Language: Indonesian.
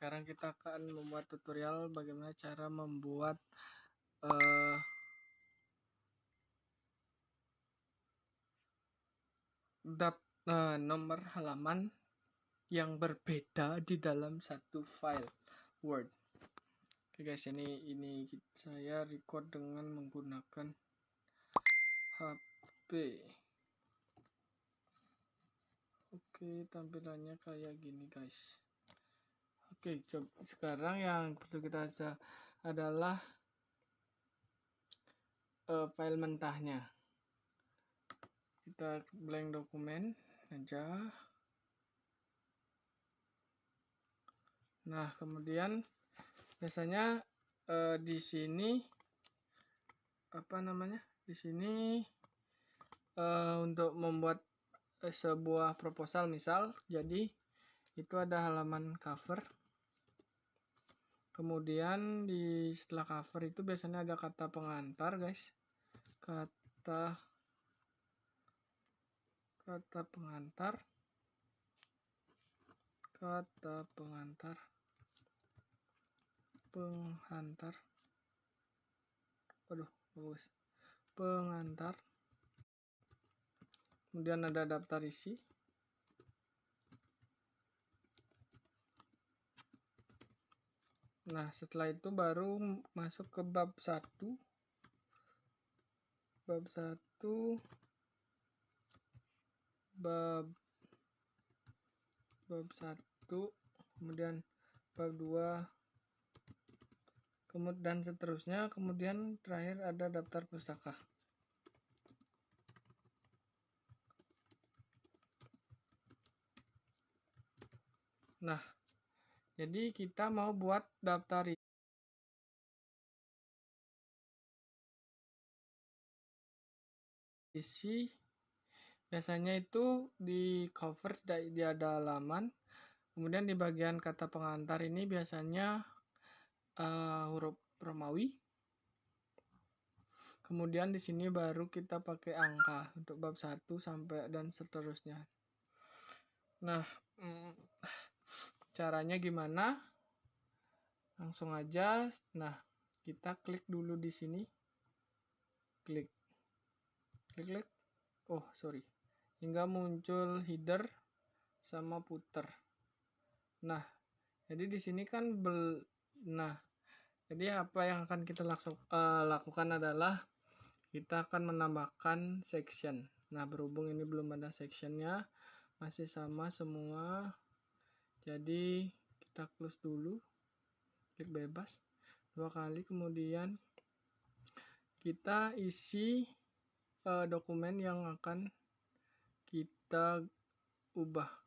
sekarang kita akan membuat tutorial bagaimana cara membuat uh, eh, dap, uh, eh, nomor halaman yang berbeda di dalam satu file Word. Oke okay guys, ini ini saya record dengan menggunakan HP. Oke, tampilannya kayak gini guys. Oke, okay, sekarang yang perlu kita asah adalah uh, file mentahnya. Kita blank dokumen aja. Nah, kemudian biasanya uh, di sini apa namanya? Di sini uh, untuk membuat sebuah proposal misal, jadi itu ada halaman cover Kemudian di setelah cover itu biasanya ada kata pengantar, guys. Kata kata pengantar kata pengantar penghantar waduh bagus pengantar kemudian ada daftar isi Nah, setelah itu baru masuk ke bab 1. Bab 1 bab bab 1 kemudian bab 2 kemudian seterusnya kemudian terakhir ada daftar pustaka nah jadi kita mau buat daftar isi biasanya itu di cover di ada laman kemudian di bagian kata pengantar ini biasanya uh, huruf Romawi kemudian di sini baru kita pakai angka untuk bab 1 sampai dan seterusnya nah mm, caranya gimana langsung aja nah kita klik dulu di sini klik klik klik oh sorry hingga muncul header sama puter nah jadi di sini kan bel nah jadi apa yang akan kita langsung uh, lakukan adalah kita akan menambahkan section nah berhubung ini belum ada sectionnya masih sama semua jadi kita close dulu klik bebas dua kali kemudian kita isi uh, dokumen yang akan kita ubah